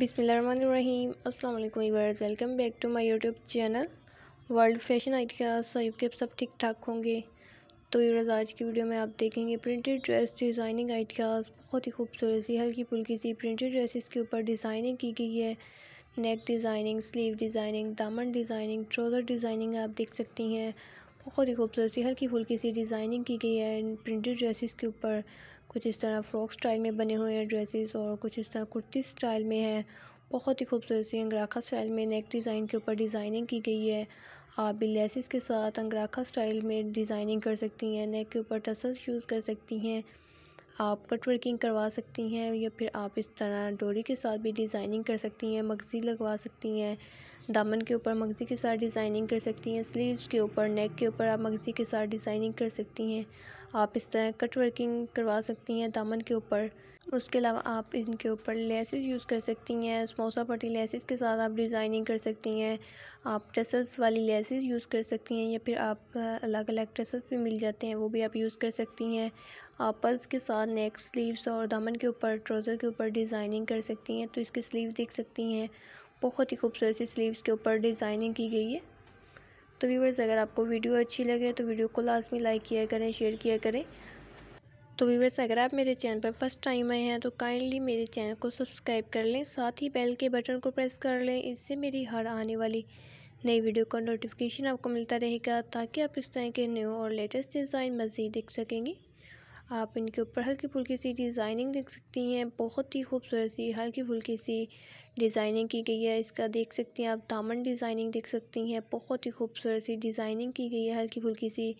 बिसमीम अस्सलाम वालेकुम welcome back to my YouTube channel world fashion idea सहयोग के सब ठीक ठाक होंगे तो वीवर्स आज की वीडियो में आप देखेंगे प्रिंटेड ड्रेस डिज़ाइनिंग आइडियाज़ बहुत ही खूबसूरत सी हल्की फुल्की सी प्रिंटेड ड्रेसेस के ऊपर डिज़ाइनिंग की गई है नेक डिज़ाइनिंग स्लीव डिज़ाइनिंग दामन डिज़ाइनिंग ट्रोज़र डिज़ाइनिंग आप देख सकती हैं बहुत ही खूबसूरत सी हल्की फुल्की सी डिज़ाइनिंग की गई है प्रिंटेड ड्रेसेस के ऊपर कुछ इस तरह फ्रॉक स्टाइल में बने हुए हैं ड्रेसेस और कुछ इस तरह कुर्ती स्टाइल में है बहुत ही खूबसूरत सी अंगराखा स्टाइल में नेक डिज़ाइन के ऊपर डिज़ाइनिंग की गई है आप भी लेसिस के साथ अंगराखा स्टाइल में डिज़ाइनिंग कर सकती हैं नेक के ऊपर टसल्स यूज़ कर सकती हैं आप कट वर्किंग करवा सकती हैं या फिर आप इस तरह डोरी के साथ भी डिज़ाइनिंग कर सकती हैं मगज़ी लगवा सकती हैं दामन के ऊपर मगजी के साथ डिज़ाइनिंग कर सकती हैं स्लीव्स के ऊपर नेक के ऊपर आप मगजी के साथ डिज़ाइनिंग कर सकती हैं आप इस तरह कट वर्किंग करवा सकती हैं दामन के ऊपर उसके अलावा आप इनके ऊपर लेसेस यूज़ कर सकती हैं समोसा पट्टी लेसेस के साथ आप डिज़ाइनिंग कर सकती हैं आप टसल्स वाली लेसेस यूज़ कर सकती हैं या फिर आप अलग अलग टसल्स भी मिल जाते हैं वो भी आप यूज़ कर सकती हैं आप पल्स के साथ नेक स्लीव्स और दामन के ऊपर ट्राउज़र के ऊपर डिज़ाइनिंग कर सकती हैं तो इसके स्लीव देख सकती हैं बहुत ही खूबसूरत सी स्लीव्स के ऊपर डिज़ाइनिंग की गई है तो व्यूवर्स अगर आपको वीडियो अच्छी लगे तो वीडियो को लाजमी लाइक किया करें शेयर किया करें तो व्यूवर्स अगर आप मेरे चैनल पर फर्स्ट टाइम आए हैं तो काइंडली मेरे चैनल को सब्सक्राइब कर लें साथ ही बेल के बटन को प्रेस कर लें इससे मेरी हर आने वाली नई वीडियो का नोटिफिकेशन आपको मिलता रहेगा ताकि आप इस तरह के न्यू और लेटेस्ट डिज़ाइन मज़ीद देख सकेंगी आप इनके ऊपर हल्की फुल्की सी डिज़ाइनिंग देख सकती हैं बहुत ही खूबसूरत सी हल्की फुल्की सी डिज़ाइनिंग की गई है इसका देख सकती हैं आप दामन डिज़ाइनिंग देख सकती हैं बहुत ही खूबसूरत सी डिज़ाइनिंग की गई है हल्की फुल्की सी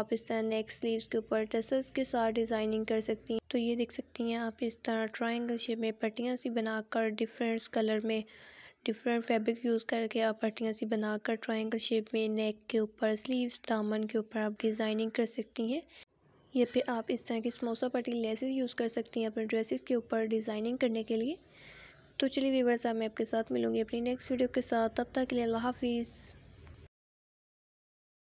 आप इस तरह नेक स्लीव्स के ऊपर टसल्स के साथ डिज़ाइनिंग कर सकती हैं तो ये देख सकती हैं आप इस तरह ट्राइंगल शेप में पट्टियाँ सी बनाकर डिफरेंट कलर में डिफरेंट फैब्रिक यूज़ करके आप पट्टियाँ सी बनाकर ट्राइंगल शेप में नेक के ऊपर स्लीव्स दामन के ऊपर आप डिज़ाइनिंग कर सकती हैं ये पे आप इस तरह की समोसा पट्टी लेसेस यूज़ कर सकती हैं अपने ड्रेसेस के ऊपर डिज़ाइनिंग करने के लिए तो चलिए वीवर साहब मैं आपके साथ मिलूँगी अपनी नेक्स्ट वीडियो के साथ तब तक के लिए अल्लाह हाफिज़